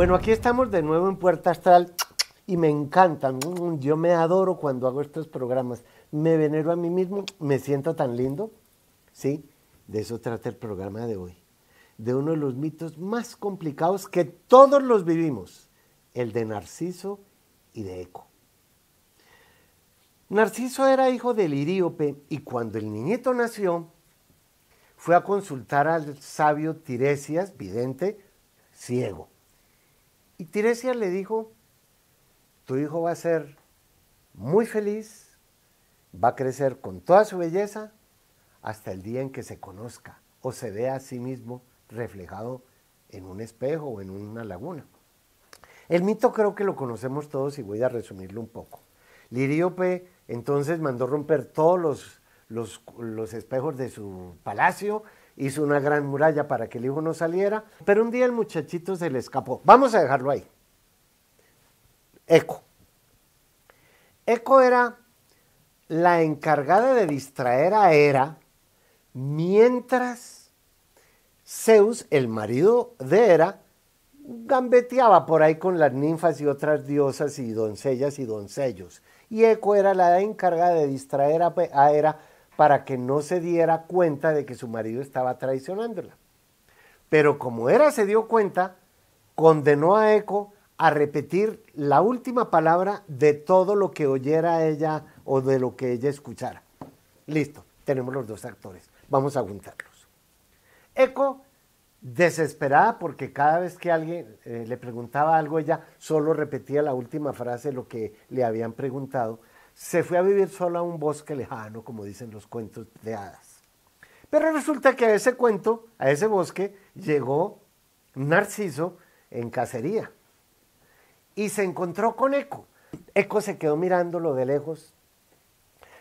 Bueno, aquí estamos de nuevo en Puerta Astral y me encantan. Yo me adoro cuando hago estos programas. Me venero a mí mismo, me siento tan lindo. Sí, de eso trata el programa de hoy. De uno de los mitos más complicados que todos los vivimos, el de Narciso y de Eco. Narciso era hijo del Iríope y cuando el niñito nació, fue a consultar al sabio Tiresias, vidente, ciego y Tiresia le dijo, tu hijo va a ser muy feliz, va a crecer con toda su belleza hasta el día en que se conozca o se vea a sí mismo reflejado en un espejo o en una laguna. El mito creo que lo conocemos todos y voy a resumirlo un poco. Liríope entonces mandó romper todos los, los espejos de su palacio hizo una gran muralla para que el hijo no saliera, pero un día el muchachito se le escapó. Vamos a dejarlo ahí. Eco. Eco era la encargada de distraer a Hera mientras Zeus, el marido de Hera, gambeteaba por ahí con las ninfas y otras diosas y doncellas y doncellos. Y Eco era la encargada de distraer a Hera para que no se diera cuenta de que su marido estaba traicionándola. Pero como era se dio cuenta, condenó a Eco a repetir la última palabra de todo lo que oyera ella o de lo que ella escuchara. Listo, tenemos los dos actores. Vamos a juntarlos. Eco, desesperada porque cada vez que alguien eh, le preguntaba algo, ella solo repetía la última frase, de lo que le habían preguntado se fue a vivir solo a un bosque lejano, como dicen los cuentos de hadas. Pero resulta que a ese cuento, a ese bosque, llegó Narciso en cacería y se encontró con Eco. Eco se quedó mirándolo de lejos,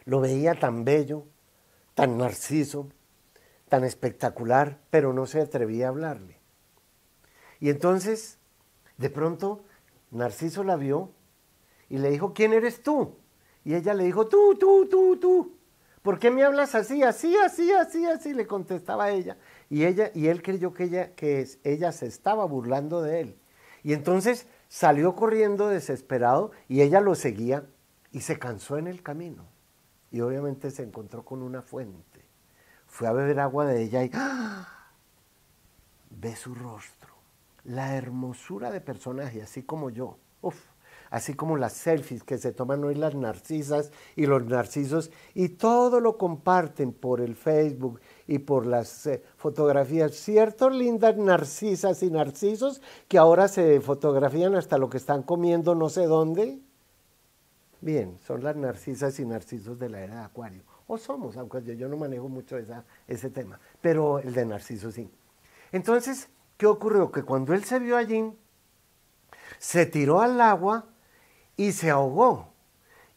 lo veía tan bello, tan narciso, tan espectacular, pero no se atrevía a hablarle. Y entonces, de pronto, Narciso la vio y le dijo, ¿quién eres tú? Y ella le dijo, tú, tú, tú, tú, ¿por qué me hablas así, así, así, así, así? Le contestaba ella. Y, ella, y él creyó que, ella, que ella se estaba burlando de él. Y entonces salió corriendo desesperado y ella lo seguía y se cansó en el camino. Y obviamente se encontró con una fuente. Fue a beber agua de ella y ¡ah! ve su rostro, la hermosura de personaje, así como yo. Uf, así como las selfies que se toman hoy las narcisas y los narcisos, y todo lo comparten por el Facebook y por las eh, fotografías. cierto lindas narcisas y narcisos que ahora se fotografían hasta lo que están comiendo no sé dónde. Bien, son las narcisas y narcisos de la era de Acuario. O somos, aunque yo, no manejo mucho esa, ese tema, pero el de narciso sí. Entonces, ¿qué ocurrió? Que cuando él se vio allí, se tiró al agua y se ahogó.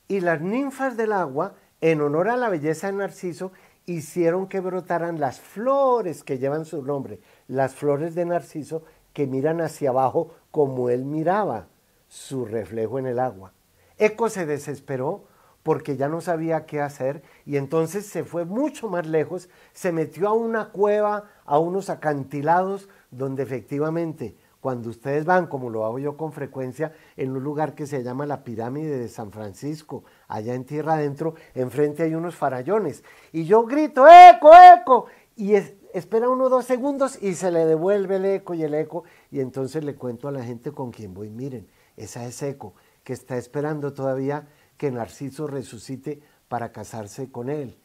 Y las ninfas del agua, en honor a la belleza de Narciso, hicieron que brotaran las flores que llevan su nombre, las flores de Narciso que miran hacia abajo como él miraba su reflejo en el agua. Eco se desesperó porque ya no sabía qué hacer y entonces se fue mucho más lejos, se metió a una cueva, a unos acantilados, donde efectivamente cuando ustedes van, como lo hago yo con frecuencia, en un lugar que se llama la Pirámide de San Francisco, allá en tierra adentro, enfrente hay unos farallones. Y yo grito, eco, eco. Y espera uno o dos segundos y se le devuelve el eco y el eco. Y entonces le cuento a la gente con quien voy, miren, esa es eco, que está esperando todavía que Narciso resucite para casarse con él.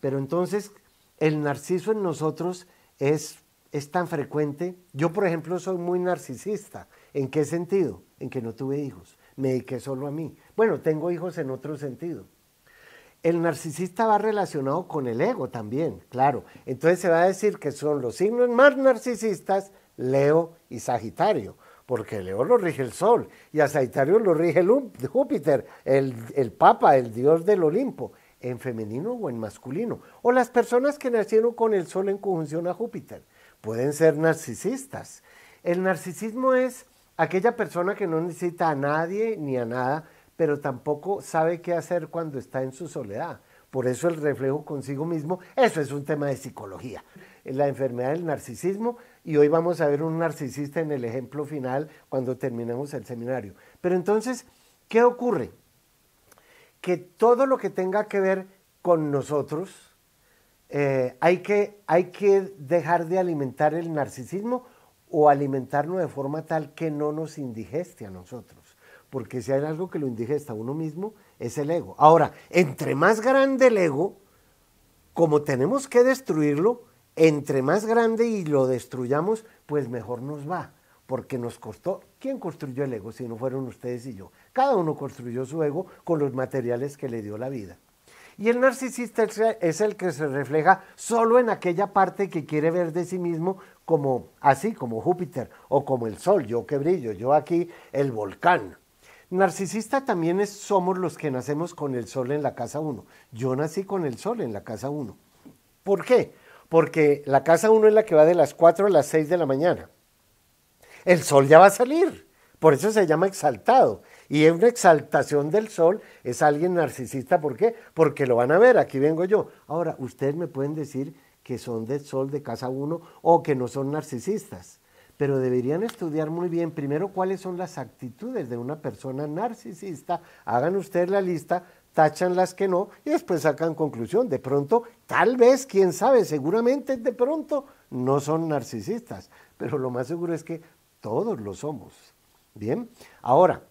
Pero entonces el narciso en nosotros es es tan frecuente. Yo, por ejemplo, soy muy narcisista. ¿En qué sentido? En que no tuve hijos. Me dediqué solo a mí. Bueno, tengo hijos en otro sentido. El narcisista va relacionado con el ego también, claro. Entonces se va a decir que son los signos más narcisistas, Leo y Sagitario, porque Leo lo rige el Sol y a Sagitario lo rige Júpiter, el Papa, el Dios del Olimpo, en femenino o en masculino. O las personas que nacieron con el Sol en conjunción a Júpiter pueden ser narcisistas. El narcisismo es aquella persona que no necesita a nadie ni a nada, pero tampoco sabe qué hacer cuando está en su soledad. Por eso el reflejo consigo mismo, eso es un tema de psicología. Es La enfermedad del narcisismo, y hoy vamos a ver un narcisista en el ejemplo final cuando terminemos el seminario. Pero entonces, ¿qué ocurre? Que todo lo que tenga que ver con nosotros, eh, ¿hay, que, ¿hay que dejar de alimentar el narcisismo o alimentarnos de forma tal que no nos indigeste a nosotros? Porque si hay algo que lo indigesta a uno mismo, es el ego. Ahora, entre más grande el ego, como tenemos que destruirlo, entre más grande y lo destruyamos, pues mejor nos va porque nos costó. ¿Quién construyó el ego si no fueron ustedes y yo? Cada uno construyó su ego con los materiales que le dio la vida. Y el narcisista es el que se refleja solo en aquella parte que quiere ver de sí mismo como así, como Júpiter o como el Sol, yo que brillo, yo aquí el volcán. Narcisista también somos los que nacemos con el Sol en la casa 1. Yo nací con el Sol en la casa 1. ¿Por qué? Porque la casa 1 es la que va de las 4 a las 6 de la mañana. El Sol ya va a salir. Por eso se llama exaltado. Y es una exaltación del sol es alguien narcisista. ¿Por qué? Porque lo van a ver, aquí vengo yo. Ahora, ustedes me pueden decir que son del sol de casa uno o que no son narcisistas, pero deberían estudiar muy bien primero cuáles son las actitudes de una persona narcisista. Hagan ustedes la lista, tachan las que no y después sacan conclusión. De pronto, tal vez, quién sabe, seguramente de pronto no son narcisistas, pero lo más seguro es que todos lo somos. Bien, ahora,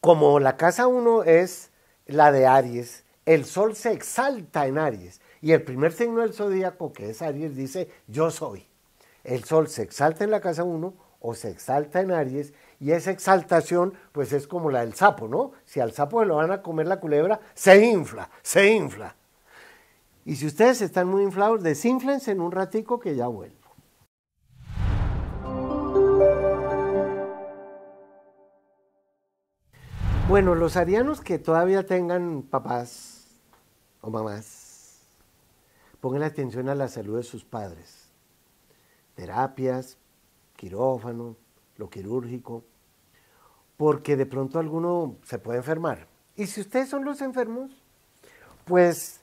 como la casa 1 es la de Aries, el sol se exalta en Aries y el primer signo del zodíaco, que es Aries, dice yo soy. El sol se exalta en la casa 1 o se exalta en Aries y esa exaltación pues es como la del sapo, ¿no? Si al sapo lo van a comer la culebra, se infla, se infla. Y si ustedes están muy inflados, desinflense en un ratico que ya vuelve. Bueno, los arianos que todavía tengan papás o mamás, pongan atención a la salud de sus padres. Terapias, quirófano, lo quirúrgico, porque de pronto alguno se puede enfermar. Y si ustedes son los enfermos, pues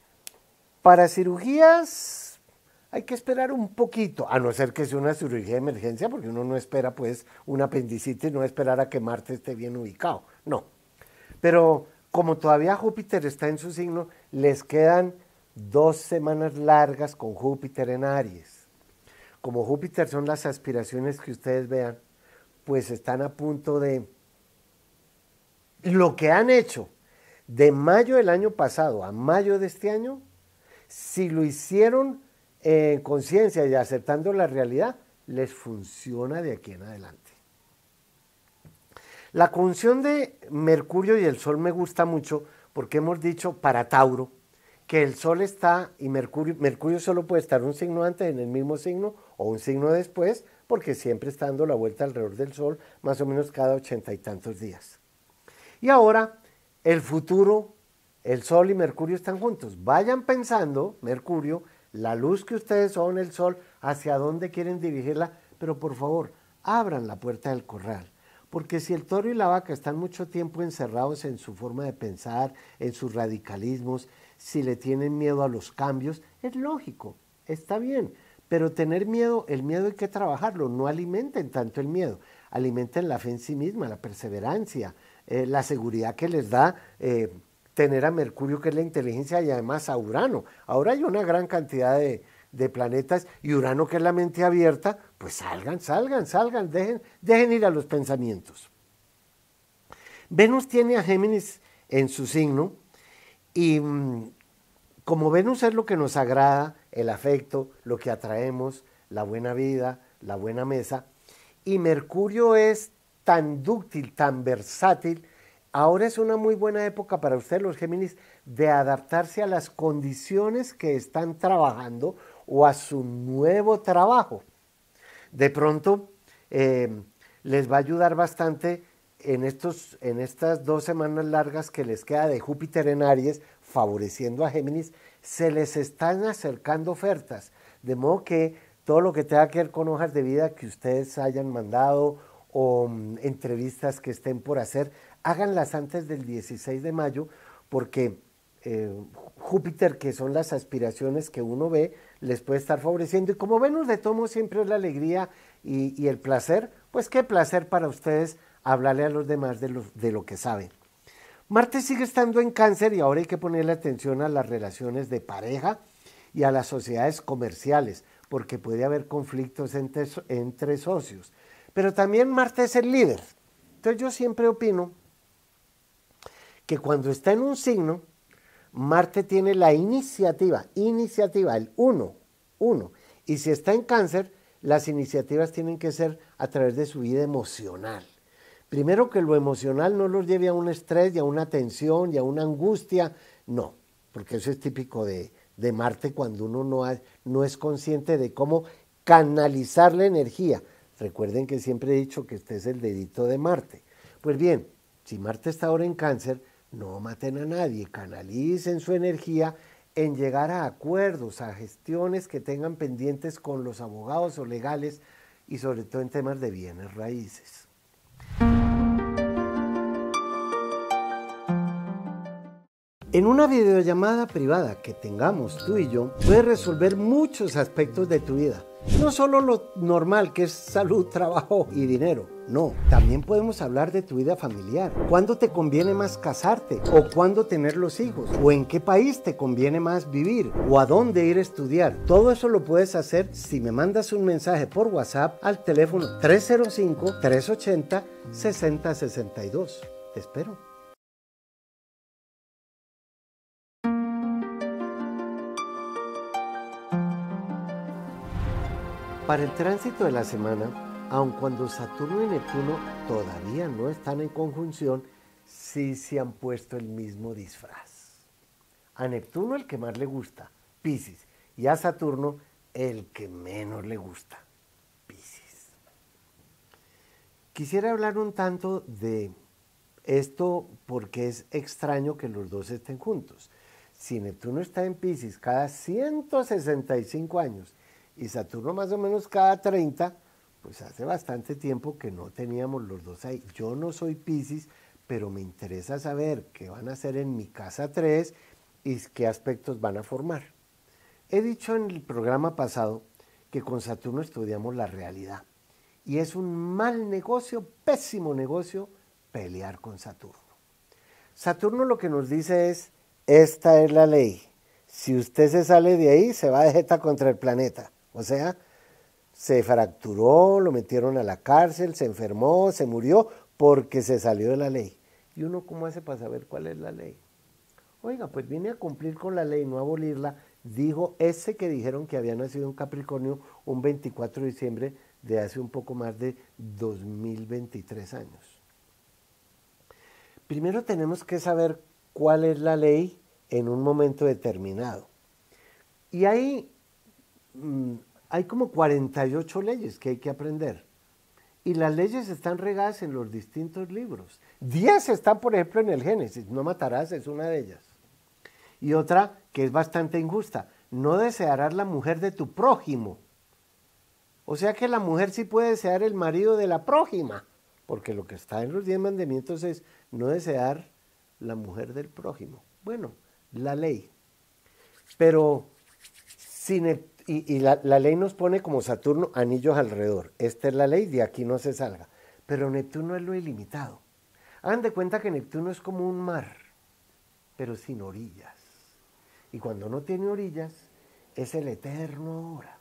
para cirugías hay que esperar un poquito, a no ser que sea una cirugía de emergencia, porque uno no espera pues un apendicitis, no esperar a que Marte esté bien ubicado. No, pero como todavía Júpiter está en su signo, les quedan dos semanas largas con Júpiter en Aries. Como Júpiter son las aspiraciones que ustedes vean, pues están a punto de lo que han hecho de mayo del año pasado a mayo de este año, si lo hicieron en conciencia y aceptando la realidad, les funciona de aquí en adelante. La conjunción de Mercurio y el Sol me gusta mucho porque hemos dicho para Tauro que el Sol está y Mercurio, Mercurio solo puede estar un signo antes en el mismo signo o un signo después porque siempre está dando la vuelta alrededor del Sol más o menos cada ochenta y tantos días. Y ahora el futuro, el Sol y Mercurio están juntos. Vayan pensando, Mercurio, la luz que ustedes son, el Sol, hacia dónde quieren dirigirla, pero por favor, abran la puerta del corral porque si el toro y la vaca están mucho tiempo encerrados en su forma de pensar, en sus radicalismos, si le tienen miedo a los cambios, es lógico, está bien. Pero tener miedo, el miedo hay que trabajarlo, no alimenten tanto el miedo, alimenten la fe en sí misma, la perseverancia, eh, la seguridad que les da eh, tener a Mercurio, que es la inteligencia, y además a Urano. Ahora hay una gran cantidad de, de planetas y Urano, que es la mente abierta, pues salgan, salgan, salgan, dejen, dejen ir a los pensamientos. Venus tiene a Géminis en su signo y mm, como Venus es lo que nos agrada, el afecto, lo que atraemos, la buena vida, la buena mesa, y Mercurio es tan dúctil, tan versátil, ahora es una muy buena época para ustedes los Géminis de adaptarse a las condiciones que están trabajando o a su nuevo trabajo. De pronto eh, les va a ayudar bastante en, estos, en estas dos semanas largas que les queda de Júpiter en Aries, favoreciendo a Géminis, se les están acercando ofertas, de modo que todo lo que tenga que ver con hojas de vida que ustedes hayan mandado o mm, entrevistas que estén por hacer, háganlas antes del 16 de mayo, porque eh, Júpiter, que son las aspiraciones que uno ve, les puede estar favoreciendo. Y como Venus de Tomo siempre es la alegría y, el placer, pues qué placer para ustedes hablarle a los demás de lo, que saben. Marte sigue estando en cáncer y ahora hay que ponerle atención a las relaciones de pareja y a las sociedades comerciales, porque puede haber conflictos entre, entre socios. Pero también Marte es el líder. Entonces yo siempre opino que cuando está en un signo, Marte tiene la iniciativa, iniciativa, el uno, uno. Y si está en cáncer, las iniciativas tienen que ser a través de su vida emocional. Primero que lo emocional no los lleve a un estrés y a una tensión y a una angustia, no, porque eso es típico de, Marte cuando uno no, no es consciente de cómo canalizar la energía. Recuerden que siempre he dicho que este es el dedito de Marte. Pues bien, si Marte está ahora en cáncer, no maten a nadie, canalicen su energía en llegar a acuerdos, a gestiones que tengan pendientes con los abogados o legales y sobre todo en temas de bienes raíces. En una videollamada privada que tengamos tú y yo, puedes resolver muchos aspectos de tu vida no solo lo normal, que es salud, trabajo y dinero. No, también podemos hablar de tu vida familiar. ¿Cuándo te conviene más casarte? ¿O cuándo tener los hijos? ¿O en qué país te conviene más vivir? ¿O a dónde ir a estudiar? Todo eso lo puedes hacer si me mandas un mensaje por WhatsApp al teléfono 305-380-6062. Te espero. Para el tránsito de la semana, aun cuando Saturno y Neptuno todavía no están en conjunción, sí se han puesto el mismo disfraz. A Neptuno el que más le gusta, Pisces, y a Saturno el que menos le gusta, Pisces. Quisiera hablar un tanto de esto porque es extraño que los dos estén juntos. Si Neptuno está en Pisces cada 165 años y Saturno más o menos cada 30, pues hace bastante tiempo que no teníamos los dos ahí. Yo no soy Pisces, pero me interesa saber qué van a hacer en mi casa 3 y qué aspectos van a formar. He dicho en el programa pasado que con Saturno estudiamos la realidad y es un mal negocio, pésimo negocio, pelear con Saturno. Saturno lo que nos dice es, esta es la ley. Si usted se sale de ahí, se va de jeta contra el planeta. O sea, se fracturó, lo metieron a la cárcel, se enfermó, se murió porque se salió de la ley. ¿Y uno cómo hace para saber cuál es la ley? Oiga, pues vine a cumplir con la ley, no abolirla, dijo ese que dijeron que había nacido en Capricornio un 24 de diciembre de hace un poco más de 2023 años. Primero tenemos que saber cuál es la ley en un momento determinado. Y ahí mm, hay como 48 leyes que hay que aprender. Y las leyes están regadas en los distintos libros. 10 están, por ejemplo, en el Génesis. No matarás es una de ellas. Y otra que es bastante injusta. No desearás la mujer de tu prójimo. O sea que la mujer sí puede desear el marido de la prójima. Porque lo que está en los 10 mandamientos es no desear la mujer del prójimo. Bueno, la ley. Pero sin el y, la, ley nos pone como Saturno anillos alrededor. Esta es la ley, de aquí no se salga. Pero Neptuno es lo ilimitado. Hagan de cuenta que Neptuno es como un mar, pero sin orillas. Y cuando no tiene orillas, es el eterno ahora.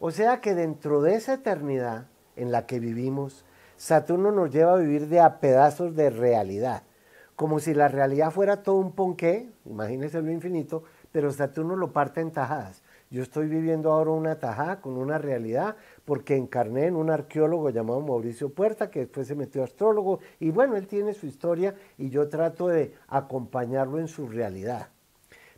O sea que dentro de esa eternidad en la que vivimos, Saturno nos lleva a vivir de a pedazos de realidad. Como si la realidad fuera todo un ponqué, imagínense lo infinito, pero Saturno lo parte en tajadas. Yo estoy viviendo ahora una tajada con una realidad porque encarné en un arqueólogo llamado Mauricio Puerta, que después se metió a astrólogo, y bueno, él tiene su historia y yo trato de acompañarlo en su realidad.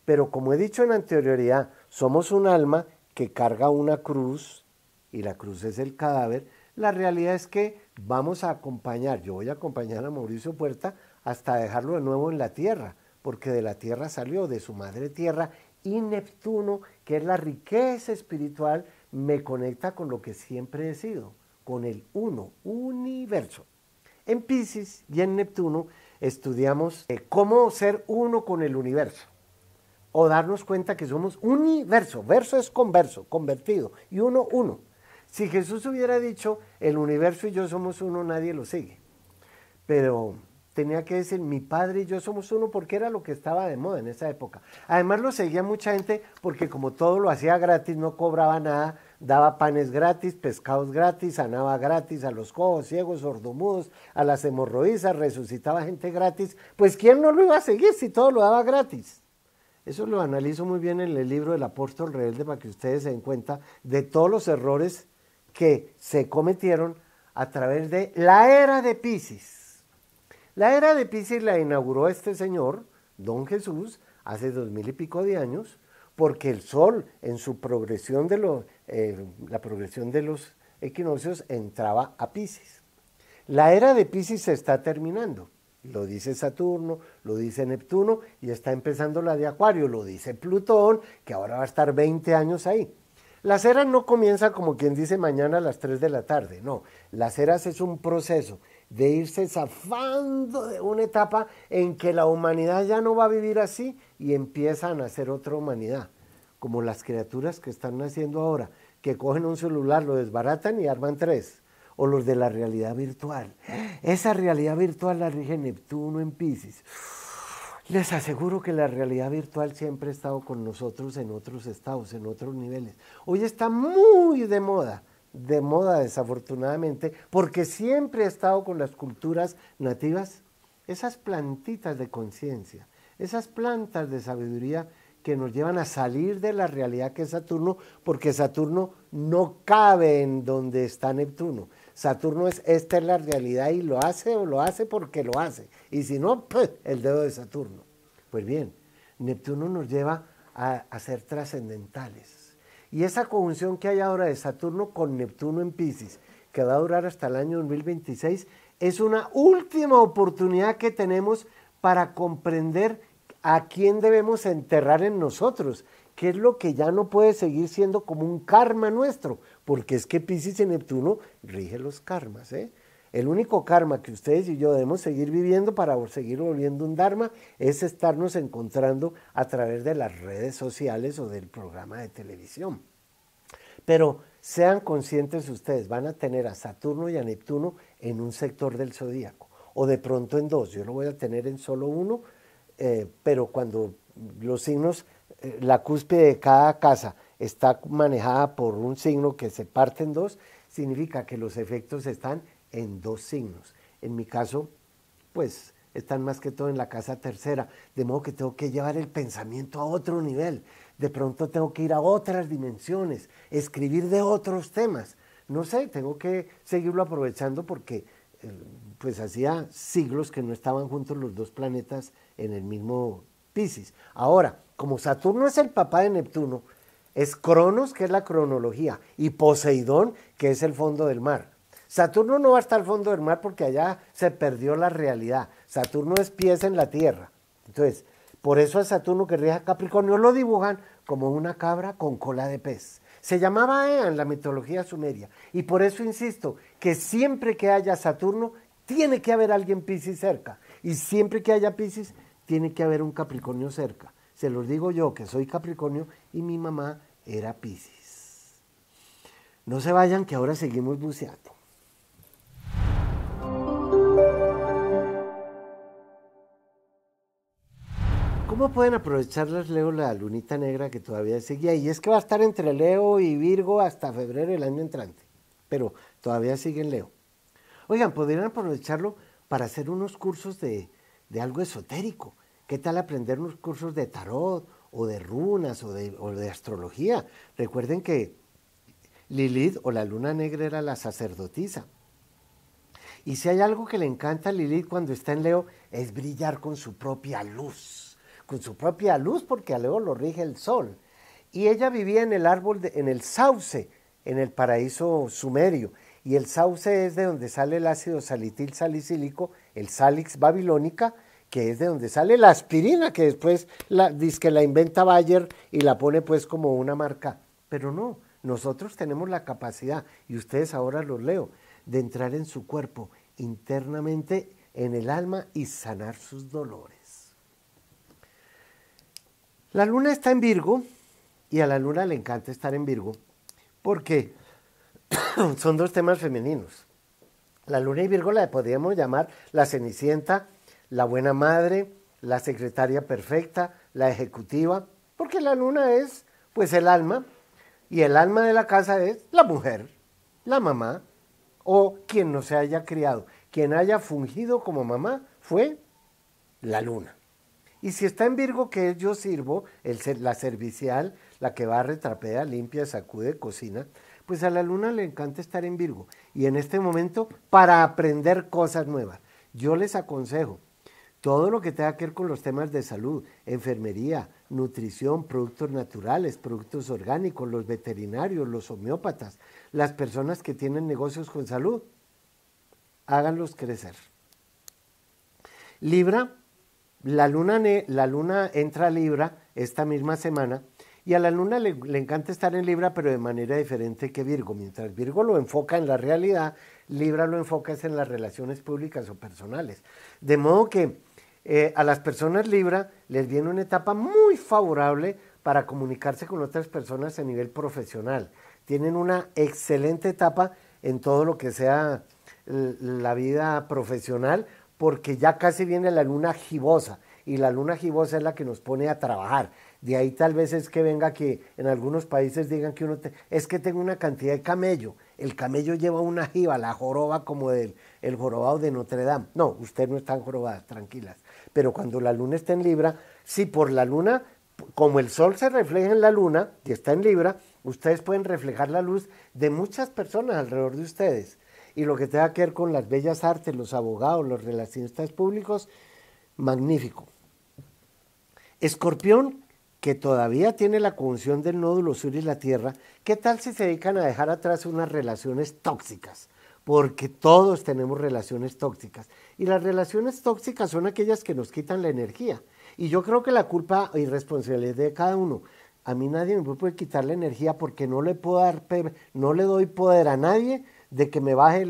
Pero como he dicho en anterioridad, somos un alma que carga una cruz, y la cruz es el cadáver, la realidad es que vamos a acompañar, yo voy a acompañar a Mauricio Puerta hasta dejarlo de nuevo en la tierra, porque de la tierra salió, de su madre tierra, y Neptuno que es la riqueza espiritual, me conecta con lo que siempre he sido, con el uno, universo. En Pisces y en Neptuno estudiamos eh, cómo ser uno con el universo o darnos cuenta que somos universo. Verso es converso, convertido, y uno, uno. Si Jesús hubiera dicho, el universo y yo somos uno, nadie lo sigue. Pero tenía que decir, mi padre y yo somos uno, porque era lo que estaba de moda en esa época. Además lo seguía mucha gente porque como todo lo hacía gratis, no cobraba nada, daba panes gratis, pescados gratis, sanaba gratis a los cojos, ciegos, sordomudos, a las hemorroides resucitaba gente gratis. Pues ¿quién no lo iba a seguir si todo lo daba gratis? Eso lo analizo muy bien en el libro del apóstol rebelde para que ustedes se den cuenta de todos los errores que se cometieron a través de la era de Pisces la era de Pisces la inauguró este señor, don Jesús, hace dos mil y pico de años, porque el Sol en su progresión de los, eh, la progresión de los equinoccios entraba a Pisces. La era de Pisces se está terminando. Lo dice Saturno, lo dice Neptuno y está empezando la de Acuario, lo dice Plutón, que ahora va a estar 20 años ahí. Las eras no comienzan como quien dice mañana a las 3 de la tarde, no. Las eras es un proceso de irse zafando de una etapa en que la humanidad ya no va a vivir así y empieza a nacer otra humanidad, como las criaturas que están naciendo ahora, que cogen un celular, lo desbaratan y arman tres, o los de la realidad virtual. Esa realidad virtual la rige Neptuno en Pisces. Les aseguro que la realidad virtual siempre ha estado con nosotros en otros estados, en otros niveles. Hoy está muy de moda de moda desafortunadamente, porque siempre he estado con las culturas nativas, esas plantitas de conciencia, esas plantas de sabiduría que nos llevan a salir de la realidad que es Saturno, porque Saturno no cabe en donde está Neptuno. Saturno es, esta es la realidad y lo hace o lo hace porque lo hace. Y si no, pues, el dedo de Saturno. Pues bien, Neptuno nos lleva a ser trascendentales y esa conjunción que hay ahora de Saturno con Neptuno en Pisces, que va a durar hasta el año 2026, es una última oportunidad que tenemos para comprender a quién debemos enterrar en nosotros, qué es lo que ya no puede seguir siendo como un karma nuestro, porque es que Pisces y Neptuno rigen los karmas. ¿eh? El único karma que ustedes y yo debemos seguir viviendo para seguir volviendo un Dharma es estarnos encontrando a través de las redes sociales o del programa de televisión. Pero sean conscientes ustedes, van a tener a Saturno y a Neptuno en un sector del zodíaco, o de pronto en dos. Yo lo voy a tener en solo uno, eh, pero cuando los signos, eh, la cúspide de cada casa está manejada por un signo que se parte en dos, significa que los efectos están en dos signos. En mi caso, pues están más que todo en la casa tercera, de modo que tengo que llevar el pensamiento a otro nivel, de pronto tengo que ir a otras dimensiones, escribir de otros temas, no sé, tengo que seguirlo aprovechando porque eh, pues hacía siglos que no estaban juntos los dos planetas en el mismo piscis, Ahora, como Saturno es el papá de Neptuno, es Cronos, que es la cronología, y Poseidón, que es el fondo del mar. Saturno no va hasta el fondo del mar porque allá se perdió la realidad. Saturno es pieza en la tierra. Entonces, por eso a Saturno que rija Capricornio lo dibujan como una cabra con cola de pez. Se llamaba Ea en la mitología sumeria. Y por eso insisto que siempre que haya Saturno, tiene que haber alguien Pisces cerca. Y siempre que haya Pisces, tiene que haber un Capricornio cerca. Se los digo yo que soy Capricornio y mi mamá era Pisces. No se vayan que ahora seguimos buceando. ¿Cómo pueden aprovecharles, Leo, la lunita negra que todavía seguía y Es que va a estar entre Leo y Virgo hasta febrero del año entrante, pero todavía sigue en Leo. Oigan, podrían aprovecharlo para hacer unos cursos de, algo esotérico. ¿Qué tal aprender unos cursos de tarot o de runas o de, o de astrología? Recuerden que Lilith o la luna negra era la sacerdotisa. Y si hay algo que le encanta a Lilith cuando está en Leo es brillar con su propia luz con su propia luz, porque luego lo rige el sol. Y ella vivía en el árbol, en el sauce, en el paraíso sumerio. Y el sauce es de donde sale el ácido salitil salicílico, el salix babilónica, que es de donde sale la aspirina, que después la, que la inventa Bayer y la pone pues como una marca. Pero no, nosotros tenemos la capacidad, y ustedes ahora los leo, de entrar en su cuerpo internamente, en el alma y sanar sus dolores. La luna está en Virgo y a la luna le encanta estar en Virgo porque son dos temas femeninos. La luna y Virgo la podríamos llamar la cenicienta, la buena madre, la secretaria perfecta, la ejecutiva, porque la luna es pues el alma y el alma de la casa es la mujer, la mamá o quien no se haya criado. Quien haya fungido como mamá fue la luna. Y si está en Virgo, que yo sirvo, la servicial, la que barre, trapea, limpia, sacude, cocina, pues a la luna le encanta estar en Virgo. Y en este momento, para aprender cosas nuevas, yo les aconsejo todo lo que tenga que ver con los temas de salud, enfermería, nutrición, productos naturales, productos orgánicos, los veterinarios, los homeópatas, las personas que tienen negocios con salud, háganlos crecer. Libra, la luna, entra a Libra esta misma semana y a la luna le, encanta estar en Libra, pero de manera diferente que Virgo. Mientras Virgo lo enfoca en la realidad, Libra lo enfoca en las relaciones públicas o personales. De modo que eh, a las personas Libra les viene una etapa muy favorable para comunicarse con otras personas a nivel profesional. Tienen una excelente etapa en todo lo que sea la vida profesional porque ya casi viene la luna gibosa y la luna gibosa es la que nos pone a trabajar. De ahí tal vez es que venga que en algunos países digan que uno es que tengo una cantidad de camello. El camello lleva una jiba, la joroba como del el jorobado de Notre Dame. No, ustedes no están jorobadas, tranquilas. Pero cuando la luna está en Libra, si por la luna, como el sol se refleja en la luna y está en Libra, ustedes pueden reflejar la luz de muchas personas alrededor de ustedes y lo que tenga que ver con las bellas artes, los abogados, los relacionistas públicos, magnífico. Escorpión, que todavía tiene la conjunción del nódulo sur y la tierra, ¿qué tal si se dedican a dejar atrás unas relaciones tóxicas? Porque todos tenemos relaciones tóxicas. Y las relaciones tóxicas son aquellas que nos quitan la energía. Y yo creo que la culpa y responsabilidad de cada uno. A mí nadie me puede quitar la energía porque no le puedo dar, no le doy poder a nadie de que me baje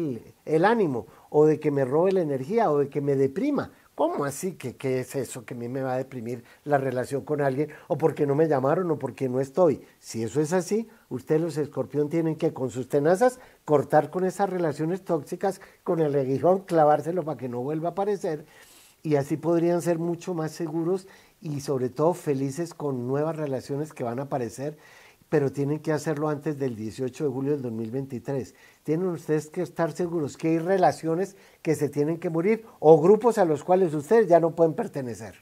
el, ánimo o de que me robe la energía o de que me deprima. ¿Cómo así? que ¿Qué es eso que a mí me va a deprimir la relación con alguien? ¿O porque no me llamaron o porque no estoy? Si eso es así, ustedes los escorpión tienen que con sus tenazas cortar con esas relaciones tóxicas, con el aguijón, clavárselo para que no vuelva a aparecer. Y así podrían ser mucho más seguros y sobre todo felices con nuevas relaciones que van a aparecer pero tienen que hacerlo antes del 18 de julio del 2023. Tienen ustedes que estar seguros que hay relaciones que se tienen que morir o grupos a los cuales ustedes ya no pueden pertenecer.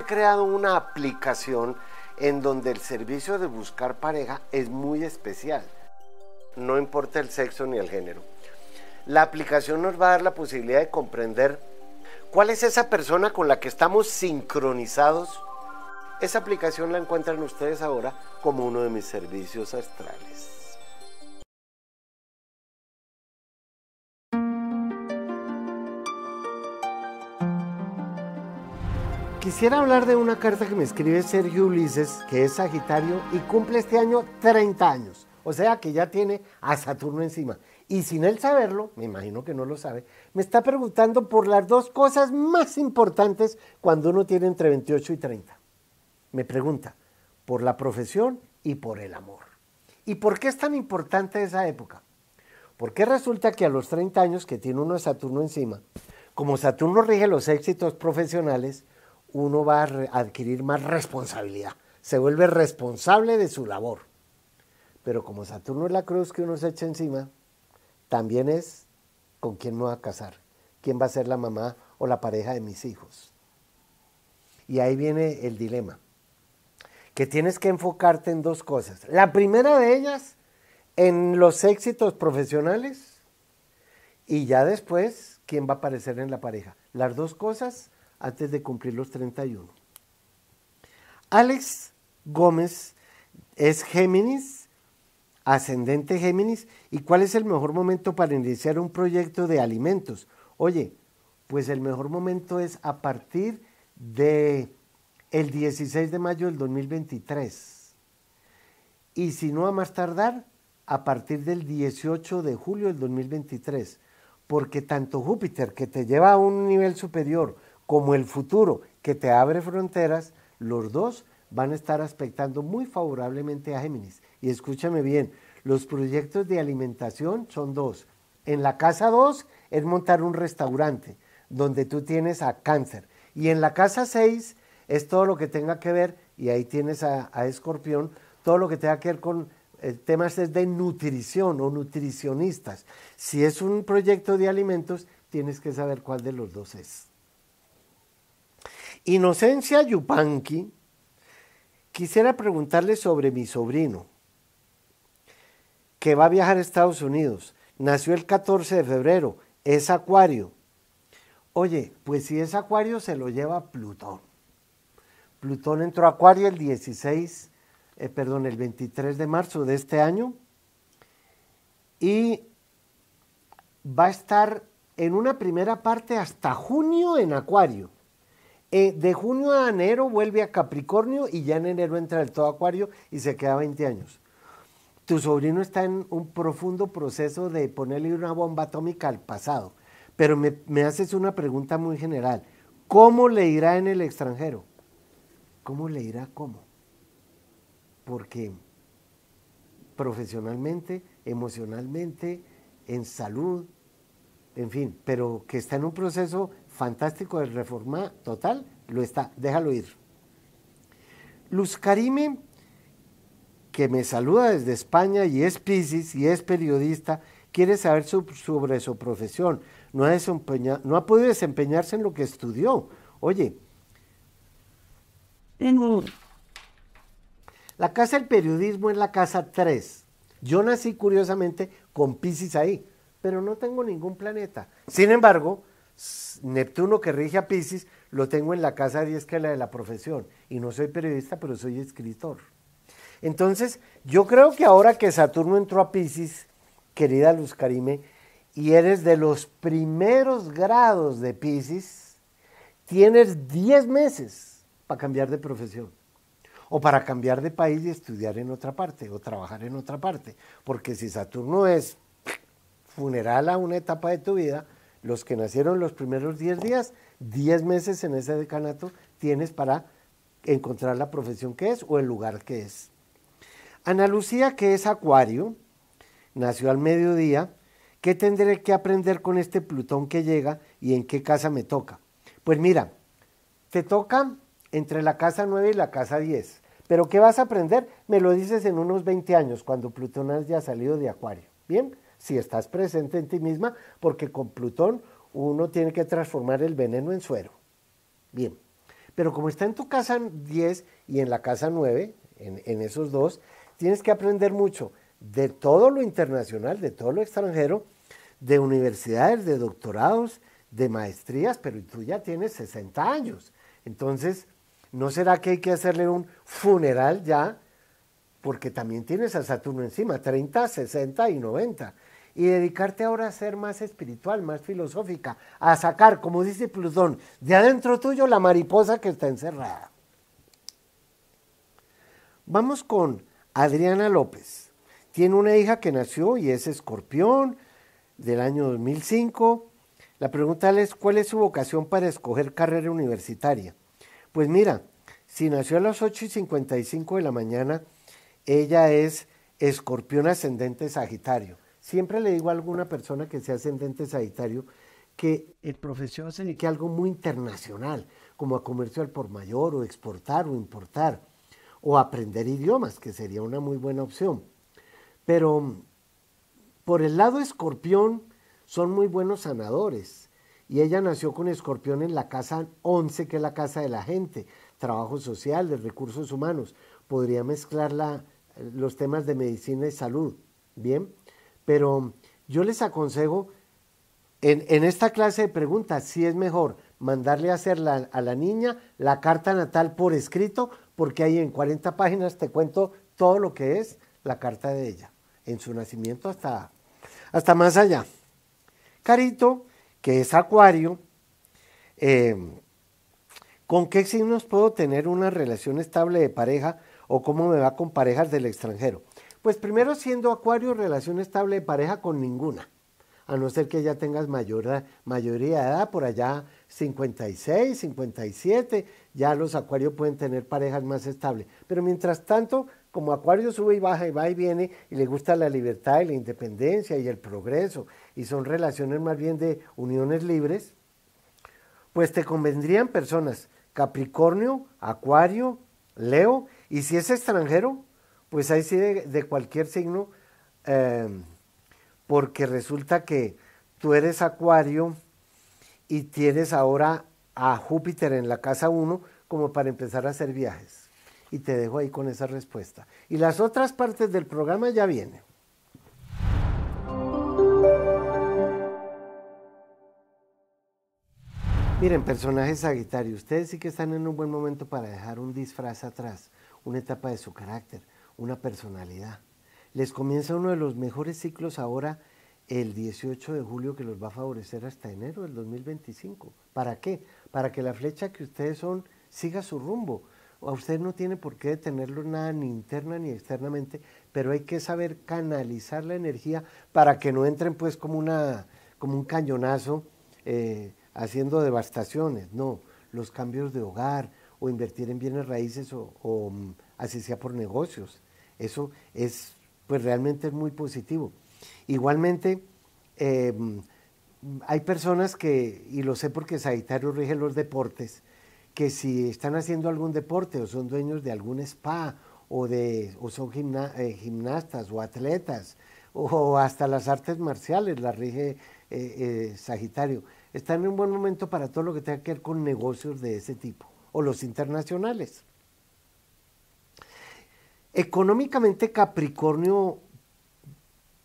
He creado una aplicación en donde el servicio de buscar pareja es muy especial. No importa el sexo ni el género. La aplicación nos va a dar la posibilidad de comprender ¿Cuál es esa persona con la que estamos sincronizados? Esa aplicación la encuentran ustedes ahora como uno de mis servicios astrales. Quisiera hablar de una carta que me escribe Sergio Ulises, que es Sagitario y cumple este año 30 años. O sea que ya tiene a Saturno encima y sin él saberlo, me imagino que no lo sabe, me está preguntando por las dos cosas más importantes cuando uno tiene entre 28 y 30. Me pregunta por la profesión y por el amor. ¿Y por qué es tan importante esa época? Porque resulta que a los 30 años que tiene uno Saturno encima, como Saturno rige los éxitos profesionales, uno va a adquirir más responsabilidad, se vuelve responsable de su labor. Pero como Saturno es la cruz que uno se echa encima, también es con quién me voy a casar, quién va a ser la mamá o la pareja de mis hijos. Y ahí viene el dilema, que tienes que enfocarte en dos cosas. La primera de ellas, en los éxitos profesionales y ya después, quién va a aparecer en la pareja. Las dos cosas antes de cumplir los 31. Alex Gómez es Géminis, ascendente Géminis y cuál es el mejor momento para iniciar un proyecto de alimentos. Oye, pues el mejor momento es a partir de el 16 de mayo del 2023. Y si no a más tardar, a partir del 18 de julio del 2023, porque tanto Júpiter, que te lleva a un nivel superior, como el futuro, que te abre fronteras, los dos van a estar aspectando muy favorablemente a Géminis. Y escúchame bien, los proyectos de alimentación son dos. En la casa dos es montar un restaurante donde tú tienes a cáncer. Y en la casa seis es todo lo que tenga que ver, y ahí tienes a, escorpión, todo lo que tenga que ver con eh, temas de nutrición o nutricionistas. Si es un proyecto de alimentos, tienes que saber cuál de los dos es. Inocencia Yupanqui, quisiera preguntarle sobre mi sobrino que va a viajar a Estados Unidos, nació el 14 de febrero, es Acuario. Oye, pues si es Acuario se lo lleva Plutón. Plutón entró a Acuario el 16, eh, perdón, el 23 de marzo de este año y va a estar en una primera parte hasta junio en Acuario. Eh, de junio a enero vuelve a Capricornio y ya en enero entra del todo Acuario y se queda 20 años tu sobrino está en un profundo proceso de ponerle una bomba atómica al pasado. Pero me, haces una pregunta muy general. ¿Cómo le irá en el extranjero? ¿Cómo le irá cómo? Porque profesionalmente, emocionalmente, en salud, en fin, pero que está en un proceso fantástico de reforma total, lo está, déjalo ir. Luz Karime que me saluda desde España y es Piscis y es periodista, quiere saber sobre su profesión, no ha, podido desempeñarse en lo que estudió. Oye. La casa del periodismo es la casa 3. Yo nací curiosamente con Piscis ahí, pero no tengo ningún planeta. Sin embargo, Neptuno que rige a Piscis lo tengo en la casa 10 que es la de la profesión. Y no soy periodista, pero soy escritor. Entonces, yo creo que ahora que Saturno entró a Pisces, querida Luz Carime, y eres de los primeros grados de Pisces, tienes 10 meses para cambiar de profesión o para cambiar de país y estudiar en otra parte o trabajar en otra parte. Porque si Saturno es funeral a una etapa de tu vida, los que nacieron los primeros 10 días, 10 meses en ese decanato tienes para encontrar la profesión que es o el lugar que es. Ana Lucía, que es Acuario, nació al mediodía. ¿Qué tendré que aprender con este Plutón que llega y en qué casa me toca? Pues mira, te toca entre la casa 9 y la casa 10. Pero ¿qué vas a aprender? Me lo dices en unos 20 años, cuando Plutón haya salido de Acuario. Bien, si estás presente en ti misma, porque con Plutón uno tiene que transformar el veneno en suero. Bien, pero como está en tu casa 10 y en la casa 9, en, en esos dos, tienes que aprender mucho de todo lo internacional, de todo lo extranjero, de universidades, de doctorados, de maestrías, pero tú ya tienes 60 años. Entonces, ¿no será que hay que hacerle un funeral ya? Porque también tienes a Saturno encima, 30, 60 y 90. Y dedicarte ahora a ser más espiritual, más filosófica, a sacar, como dice Plutón, de adentro tuyo la mariposa que está encerrada. Vamos con Adriana López. Tiene una hija que nació y es escorpión del año 2005. La pregunta es, ¿cuál es su vocación para escoger carrera universitaria? Pues mira, si nació a las 8 y 55 de la mañana, ella es escorpión ascendente sagitario. Siempre le digo a alguna persona que sea ascendente sagitario que el profesión se algo muy internacional, como a comercio al por mayor o exportar o importar o aprender idiomas, que sería una muy buena opción. Pero por el lado escorpión son muy buenos sanadores. Y ella nació con escorpión en la casa 11, que es la casa de la gente, trabajo social, de recursos humanos. Podría mezclar los temas de medicina y salud, ¿bien? Pero yo les aconsejo, en, esta clase de preguntas, si es mejor mandarle a hacer a la niña la carta natal por escrito, porque ahí en 40 páginas te cuento todo lo que es la carta de ella, en su nacimiento hasta, hasta más allá. Carito, que es acuario, eh, ¿con qué signos puedo tener una relación estable de pareja o cómo me va con parejas del extranjero? Pues primero siendo acuario, relación estable de pareja con ninguna, a no ser que ya tengas mayor, mayoría de edad por allá 56, 57, ya los acuarios pueden tener parejas más estables. Pero mientras tanto, como acuario sube y baja y va y viene y le gusta la libertad y la independencia y el progreso y son relaciones más bien de uniones libres, pues te convendrían personas Capricornio, Acuario, Leo y si es extranjero, pues ahí sí de, cualquier signo, eh, porque resulta que tú eres Acuario, y tienes ahora a Júpiter en la casa 1 como para empezar a hacer viajes. Y te dejo ahí con esa respuesta. Y las otras partes del programa ya vienen. Miren, personajes sagitarios. ustedes sí que están en un buen momento para dejar un disfraz atrás, una etapa de su carácter, una personalidad. Les comienza uno de los mejores ciclos ahora el 18 de julio que los va a favorecer hasta enero del 2025. ¿Para qué? Para que la flecha que ustedes son siga su rumbo. A usted no tiene por qué detenerlo nada ni interna ni externamente, pero hay que saber canalizar la energía para que no entren pues como, una, como un cañonazo eh, haciendo devastaciones. No, los cambios de hogar o invertir en bienes raíces o, o mm, así sea por negocios. Eso es, pues realmente es muy positivo. Igualmente, em, hay personas que, y lo sé porque Sagitario rige los deportes, que si están haciendo algún deporte o son dueños de algún spa o, de, o son eh, gimnastas o atletas o hasta las artes marciales las rige eh, eh, Sagitario, están en un buen momento para todo lo que tenga que ver con negocios de ese tipo o los internacionales. Económicamente Capricornio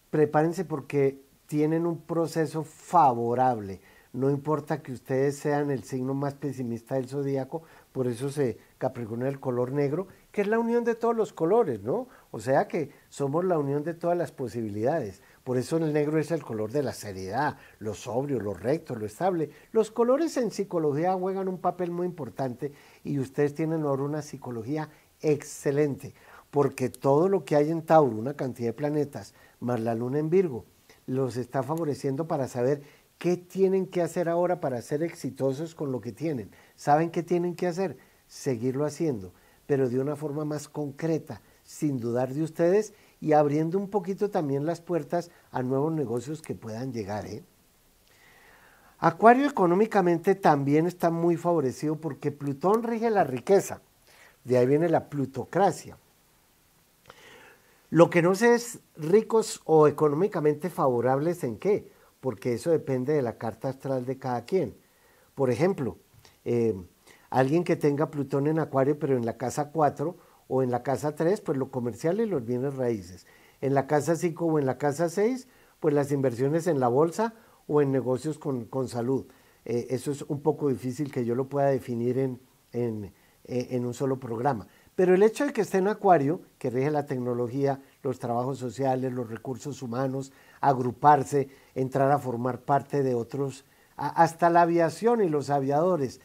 prepárense porque tienen un proceso favorable. No importa que ustedes sean el signo más pesimista del zodíaco, por eso se capricona el color negro, que es la unión de todos los colores, ¿no? O sea que somos la unión de todas las posibilidades. Por eso el negro es el color de la seriedad, lo sobrio, lo recto, lo estable. Los colores en psicología juegan un papel muy importante y ustedes tienen ahora una psicología excelente, porque todo lo que hay en Tauro, una cantidad de planetas, más la luna en Virgo, los está favoreciendo para saber qué tienen que hacer ahora para ser exitosos con lo que tienen. ¿Saben qué tienen que hacer? Seguirlo haciendo, pero de una forma más concreta, sin dudar de ustedes y abriendo un poquito también las puertas a nuevos negocios que puedan llegar. ¿eh? Acuario económicamente también está muy favorecido porque Plutón rige la riqueza, de ahí viene la plutocracia. Lo que no sé es ricos o económicamente favorables en qué, porque eso depende de la carta astral de cada quien. Por ejemplo, eh, alguien que tenga Plutón en Acuario, pero en la casa 4 o en la casa 3, pues lo comercial y los bienes raíces. En la casa 5 o en la casa 6, pues las inversiones en la bolsa o en negocios con, salud. Eh, eso es un poco difícil que yo lo pueda definir en eh, un solo programa. Pero el hecho de que esté en Acuario, que rige la tecnología, los trabajos sociales, los recursos humanos, agruparse, entrar a formar parte de otros, hasta la aviación y los aviadores,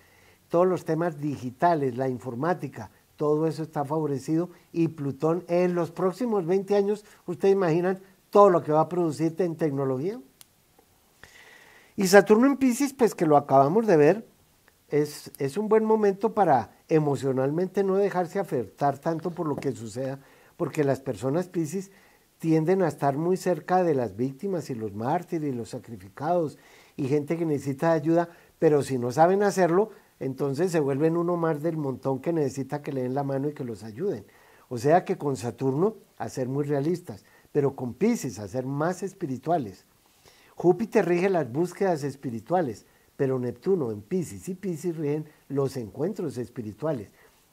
todos los temas digitales, la informática, todo eso está favorecido y Plutón en los próximos 20 años, ¿ustedes imaginan todo lo que va a producir en tecnología? Y Saturno en Pisces, pues que lo acabamos de ver, es, un buen momento para emocionalmente no dejarse afectar tanto por lo que suceda, porque las personas Pisces tienden a estar muy cerca de las víctimas y los mártires y los sacrificados y gente que necesita ayuda, pero si no saben hacerlo, entonces se vuelven uno más del montón que necesita que le den la mano y que los ayuden. O sea que con Saturno a ser muy realistas, pero con Pisces a ser más espirituales. Júpiter rige las búsquedas espirituales, pero Neptuno en Pisces y Pisces rigen los encuentros espirituales.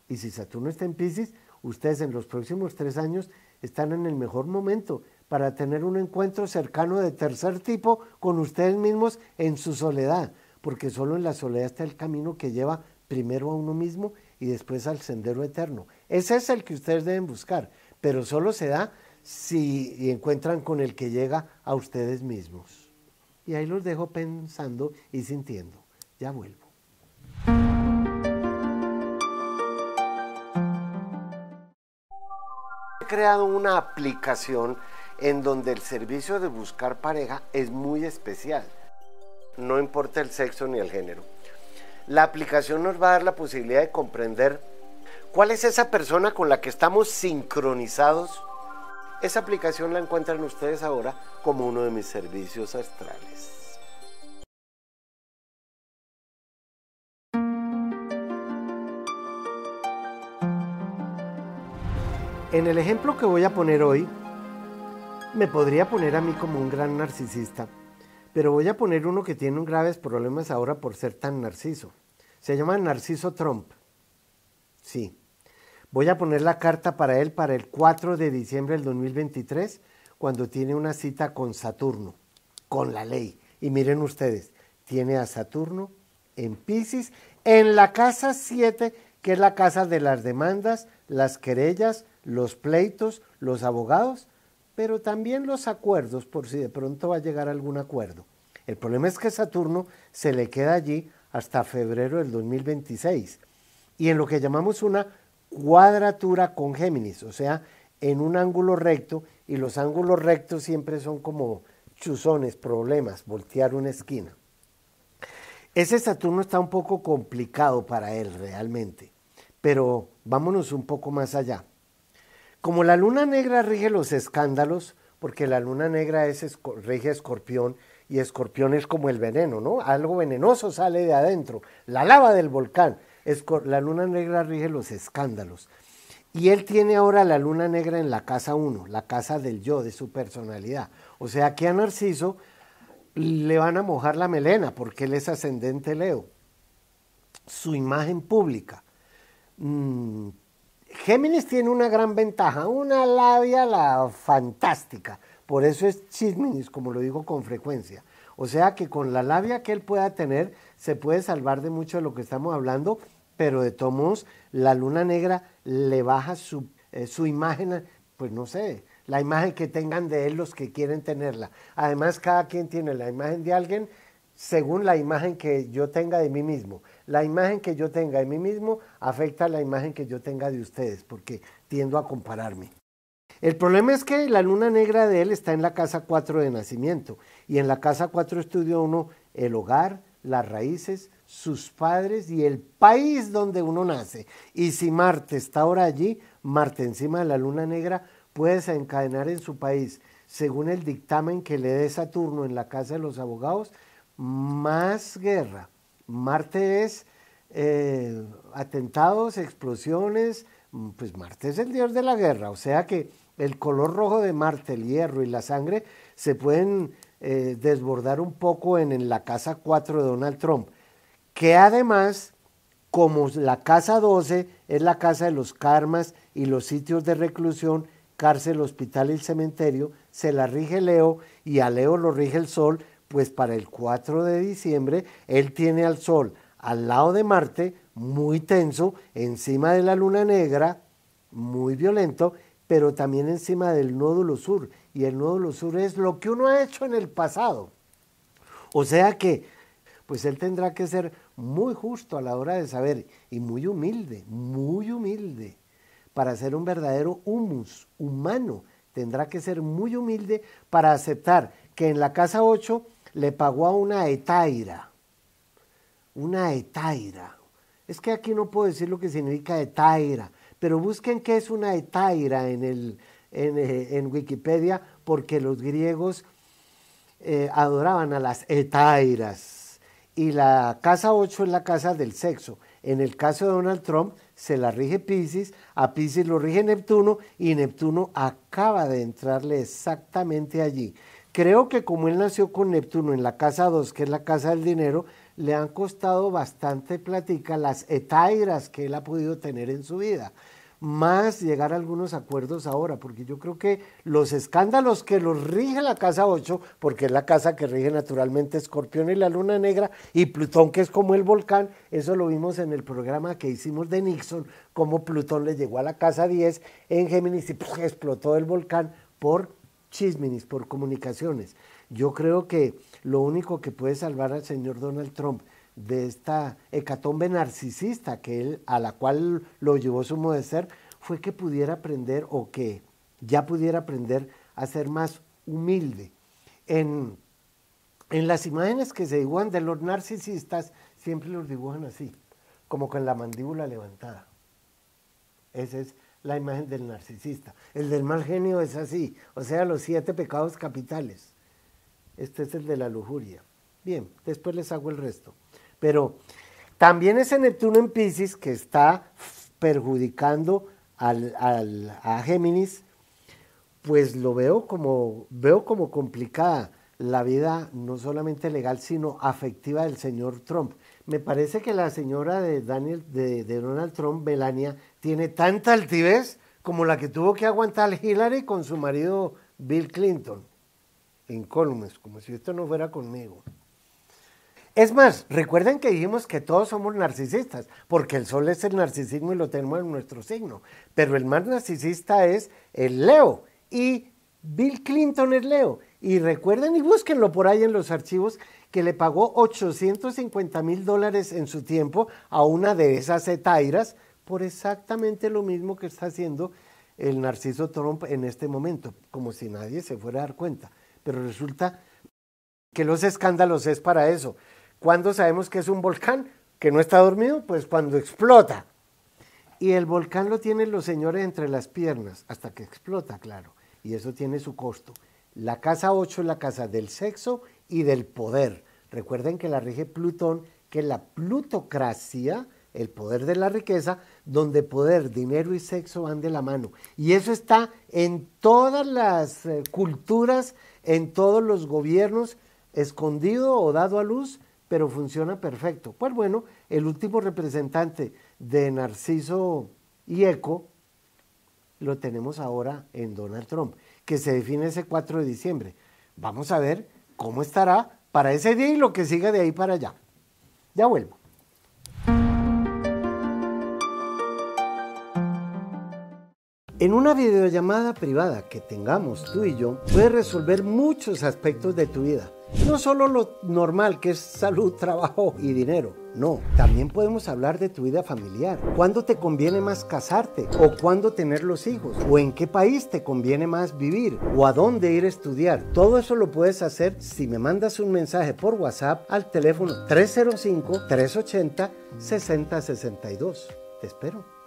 Y si Saturno está en Pisces, ustedes en los próximos tres años están en el mejor momento para tener un encuentro cercano de tercer tipo con ustedes mismos en su soledad, porque solo en la soledad está el camino que lleva primero a uno mismo y después al sendero eterno. Ese es el que ustedes deben buscar, pero solo se da si encuentran con el que llega a ustedes mismos. Y ahí los dejo pensando y sintiendo. Ya vuelvo. He creado una aplicación en donde el servicio de buscar pareja es muy especial. No importa el sexo ni el género. La aplicación nos va a dar la posibilidad de comprender cuál es esa persona con la que estamos sincronizados esa aplicación la encuentran ustedes ahora como uno de mis servicios astrales. En el ejemplo que voy a poner hoy, me podría poner a mí como un gran narcisista, pero voy a poner uno que tiene graves problemas ahora por ser tan narciso. Se llama Narciso Trump. Sí, Voy a poner la carta para él para el 4 de diciembre del 2023, cuando tiene una cita con Saturno, con la ley. Y miren ustedes, tiene a Saturno en Pisces, en la casa 7, que es la casa de las demandas, las querellas, los pleitos, los abogados, pero también los acuerdos, por si de pronto va a llegar algún acuerdo. El problema es que Saturno se le queda allí hasta febrero del 2026. Y en lo que llamamos una cuadratura con Géminis, o sea, en un ángulo recto, y los ángulos rectos siempre son como chuzones, problemas, voltear una esquina. Ese Saturno está un poco complicado para él realmente, pero vámonos un poco más allá. Como la luna negra rige los escándalos, porque la luna negra es, rige escorpión y escorpión es como el veneno, ¿no? Algo venenoso sale de adentro, la lava del volcán, la luna negra rige los escándalos. Y él tiene ahora la luna negra en la casa 1, la casa del yo, de su personalidad. O sea que a Narciso le van a mojar la melena porque él es ascendente Leo. Su imagen pública. Mm, Géminis tiene una gran ventaja, una labia la fantástica. Por eso es chisminis, como lo digo con frecuencia. O sea que con la labia que él pueda tener, se puede salvar de mucho de lo que estamos hablando, pero de todos modos, la luna negra le baja su, eh, imagen, pues no sé, la imagen que tengan de él los que quieren tenerla. Además, cada quien tiene la imagen de alguien según la imagen que yo tenga de mí mismo. La imagen que yo tenga de mí mismo afecta a la imagen que yo tenga de ustedes, porque tiendo a compararme. El problema es que la luna negra de él está en la casa 4 de nacimiento y en la casa 4 estudio uno el hogar, las raíces, sus padres y el país donde uno nace. Y si Marte está ahora allí, Marte encima de la luna negra puede encadenar en su país, según el dictamen que le dé Saturno en la Casa de los Abogados, más guerra. Marte es eh, atentados, explosiones, pues Marte es el dios de la guerra, o sea que el color rojo de Marte, el hierro y la sangre se pueden eh, desbordar un poco en, la casa 4 de Donald Trump, que además, como la casa 12 es la casa de los karmas y los sitios de reclusión, cárcel, hospital y cementerio, se la rige Leo y a Leo lo rige el Sol, pues para el 4 de diciembre él tiene al Sol al lado de Marte, muy tenso, encima de la luna negra, muy violento, pero también encima del nódulo sur. Y el nódulo sur es lo que uno ha hecho en el pasado. O sea que, pues él tendrá que ser muy justo a la hora de saber y muy humilde, muy humilde. Para ser un verdadero humus, humano, tendrá que ser muy humilde para aceptar que en la casa 8 le pagó a una etaira. Una etaira. Es que aquí no puedo decir lo que significa etaira, pero busquen qué es una etaira en, el, en, eh, Wikipedia, porque los griegos eh, adoraban a las etairas y la casa 8 es la casa del sexo. En el caso de Donald Trump se la rige Pisces, a Pisces lo rige Neptuno y Neptuno acaba de entrarle exactamente allí. Creo que como él nació con Neptuno en la casa 2, que es la casa del dinero, le han costado bastante plática las etairas que él ha podido tener en su vida, más llegar a algunos acuerdos ahora, porque yo creo que los escándalos que los rige la casa 8, porque es la casa que rige naturalmente Escorpión y la Luna Negra y Plutón, que es como el volcán, eso lo vimos en el programa que hicimos de Nixon, cómo Plutón le llegó a la casa 10 en Géminis y explotó el volcán por chisminis, por comunicaciones. Yo creo que lo único que puede salvar al señor Donald Trump de esta hecatombe narcisista que él, a la cual lo llevó su modo de ser, fue que pudiera aprender o que ya pudiera aprender a ser más humilde. En, en las imágenes que se dibujan de los narcisistas, siempre los dibujan así, como con la mandíbula levantada. Esa es la imagen del narcisista. El del mal genio es así, o sea, los siete pecados capitales. Este es el de la lujuria. Bien, después les hago el resto. Pero también ese Neptuno en Pisces que está perjudicando a Géminis, pues lo veo como, veo como complicada la vida, no solamente legal, sino afectiva del señor Trump. Me parece que la señora de, Daniel, de, de Donald Trump, Belania, tiene tanta altivez como la que tuvo que aguantar Hillary con su marido Bill Clinton columnas, como si esto no fuera conmigo. Es más, recuerden que dijimos que todos somos narcisistas, porque el sol es el narcisismo y lo tenemos en nuestro signo, pero el más narcisista es el Leo y Bill Clinton es Leo. Y recuerden y búsquenlo por ahí en los archivos que le pagó 850 mil dólares en su tiempo a una de esas etairas por exactamente lo mismo que está haciendo el Narciso Trump en este momento, como si nadie se fuera a dar cuenta pero resulta que los escándalos es para eso. ¿Cuándo sabemos que es un volcán que no está dormido? Pues cuando explota. Y el volcán lo tienen los señores entre las piernas, hasta que explota, claro. Y eso tiene su costo. La casa 8 es la casa del sexo y del poder. Recuerden que la rige Plutón, que la plutocracia, el poder de la riqueza, donde poder, dinero y sexo van de la mano. Y eso está en todas las eh, culturas en todos los gobiernos, escondido o dado a luz, pero funciona perfecto. Pues bueno, el último representante de Narciso y Eco lo tenemos ahora en Donald Trump, que se define ese 4 de diciembre. Vamos a ver cómo estará para ese día y lo que siga de ahí para allá. Ya vuelvo. En una videollamada privada que tengamos tú y yo, puedes resolver muchos aspectos de tu vida. No solo lo normal que es salud, trabajo y dinero. No, también podemos hablar de tu vida familiar. ¿Cuándo te conviene más casarte? ¿O cuándo tener los hijos? ¿O en qué país te conviene más vivir? ¿O a dónde ir a estudiar? Todo eso lo puedes hacer si me mandas un mensaje por WhatsApp al teléfono 305-380-6062. Te espero.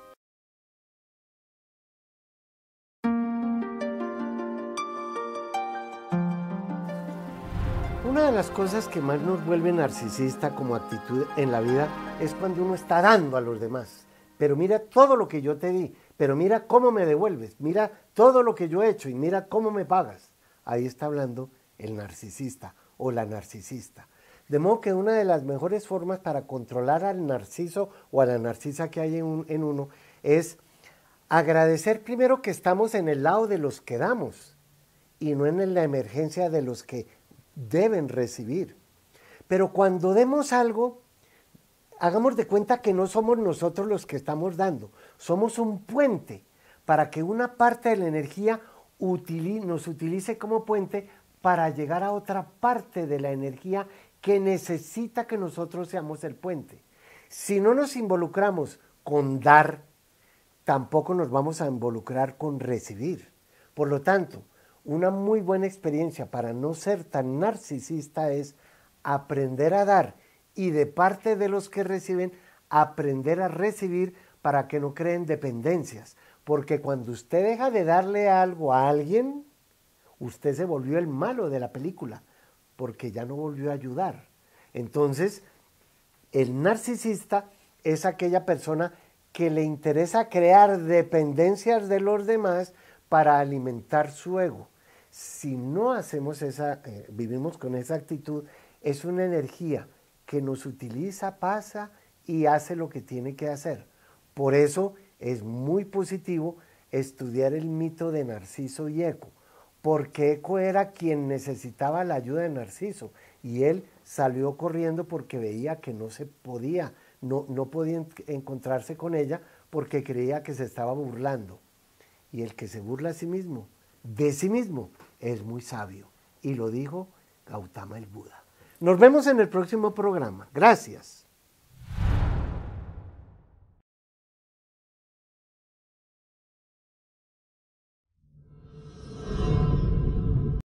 de las cosas que más nos vuelve narcisista como actitud en la vida es cuando uno está dando a los demás. Pero mira todo lo que yo te di, pero mira cómo me devuelves, mira todo lo que yo he hecho y mira cómo me pagas. Ahí está hablando el narcisista o la narcisista. De modo que una de las mejores formas para controlar al narciso o a la narcisa que hay en, en uno es agradecer primero que estamos en el lado de los que damos y no en la emergencia de los que deben recibir. Pero cuando demos algo, hagamos de cuenta que no somos nosotros los que estamos dando, somos un puente para que una parte de la energía nos utilice como puente para llegar a otra parte de la energía que necesita que nosotros seamos el puente. Si no nos involucramos con dar, tampoco nos vamos a involucrar con recibir. Por lo tanto, una muy buena experiencia para no ser tan narcisista es aprender a dar y de parte de los que reciben, aprender a recibir para que no creen dependencias. Porque cuando usted deja de darle algo a alguien, usted se volvió el malo de la película, porque ya no volvió a ayudar. Entonces, el narcisista es aquella persona que le interesa crear dependencias de los demás para alimentar su ego si no hacemos esa, eh, vivimos con esa actitud, es una energía que nos utiliza, pasa y hace lo que tiene que hacer. Por eso es muy positivo estudiar el mito de Narciso y Eco, porque Eco era quien necesitaba la ayuda de Narciso y él salió corriendo porque veía que no se podía, no, no podía encontrarse con ella porque creía que se estaba burlando. Y el que se burla a sí mismo, de sí mismo, es muy sabio. Y lo dijo Gautama el Buda. Nos vemos en el próximo programa. Gracias.